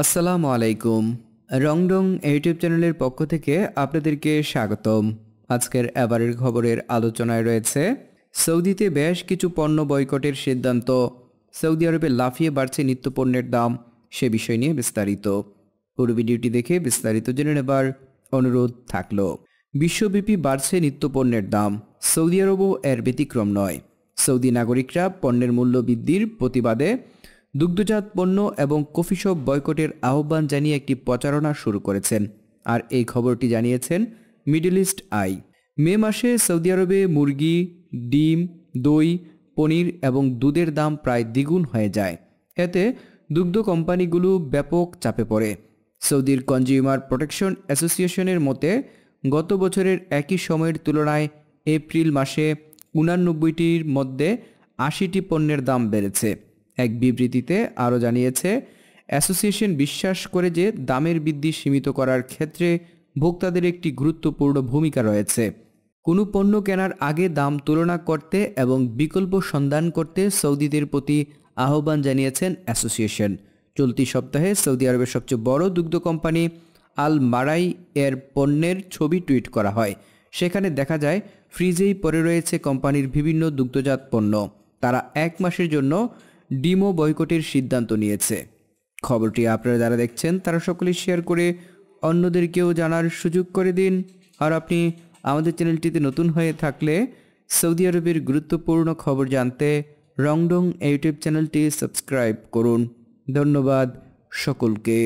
আসসালামু আলাইকুম রংডং ইউটিউব চ্যানেলের পক্ষ থেকে আপনাদেরকে স্বাগতম আজকের এবারের খবরের আলোচনায় রয়েছে সৌদিতে বেশ কিছু পণ্য বয়কটের সিদ্ধান্ত সৌদি আরবে লাফিয়ে বাড়ছে নিত্য পণ্যের দাম সে বিষয় নিয়ে বিস্তারিত পুরো ভিডিওটি দেখে বিস্তারিত জেনে নেবার অনুরোধ থাকল বিশ্বব্যাপী বাড়ছে নিত্য পণ্যের দাম সৌদি আরবও এর ব্যতিক্রম নয় সৌদি নাগরিকরা পণ্যের মূল্য বৃদ্ধির প্রতিবাদে দুগ্ধজাত পণ্য এবং কফি শপ বয়কটের আহ্বান জানিয়ে একটি প্রচারণা শুরু করেছেন আর এই খবরটি জানিয়েছেন মিডল ইস্ট আই মে মাসে সৌদি আরবে মুরগি ডিম দই পনির এবং দুধের দাম প্রায় দ্বিগুণ হয়ে যায় এতে দুগ্ধ কোম্পানিগুলো ব্যাপক চাপে পড়ে সৌদির কনজিউমার প্রোটেকশন অ্যাসোসিয়েশনের মতে গত বছরের একই সময়ের তুলনায় এপ্রিল মাসে উনানব্বইটির মধ্যে আশিটি পণ্যের দাম বেড়েছে এক বিবৃতিতে আরও জানিয়েছে অ্যাসোসিয়েশন বিশ্বাস করে যে দামের বৃদ্ধি সীমিত করার ক্ষেত্রে ভোক্তাদের একটি গুরুত্বপূর্ণ ভূমিকা রয়েছে কোনো পণ্য কেনার আগে দাম তুলনা করতে এবং বিকল্প সন্ধান করতে সৌদিদের প্রতি আহ্বান জানিয়েছেন অ্যাসোসিয়েশন চলতি সপ্তাহে সৌদি আরবের সবচেয়ে বড় দুগ্ধ কোম্পানি আল মারাই এর পণ্যের ছবি টুইট করা হয় সেখানে দেখা যায় ফ্রিজেই পড়ে রয়েছে কোম্পানির বিভিন্ন দুগ্ধজাত পণ্য তারা এক মাসের জন্য ডিমো বয়কটের সিদ্ধান্ত নিয়েছে খবরটি আপনারা যারা দেখছেন তারা সকলে শেয়ার করে অন্যদেরকেও জানার সুযোগ করে দিন আর আপনি আমাদের চ্যানেলটিতে নতুন হয়ে থাকলে সৌদি আরবের গুরুত্বপূর্ণ খবর জানতে রংডং ইউটিউব চ্যানেলটি সাবস্ক্রাইব করুন ধন্যবাদ সকলকে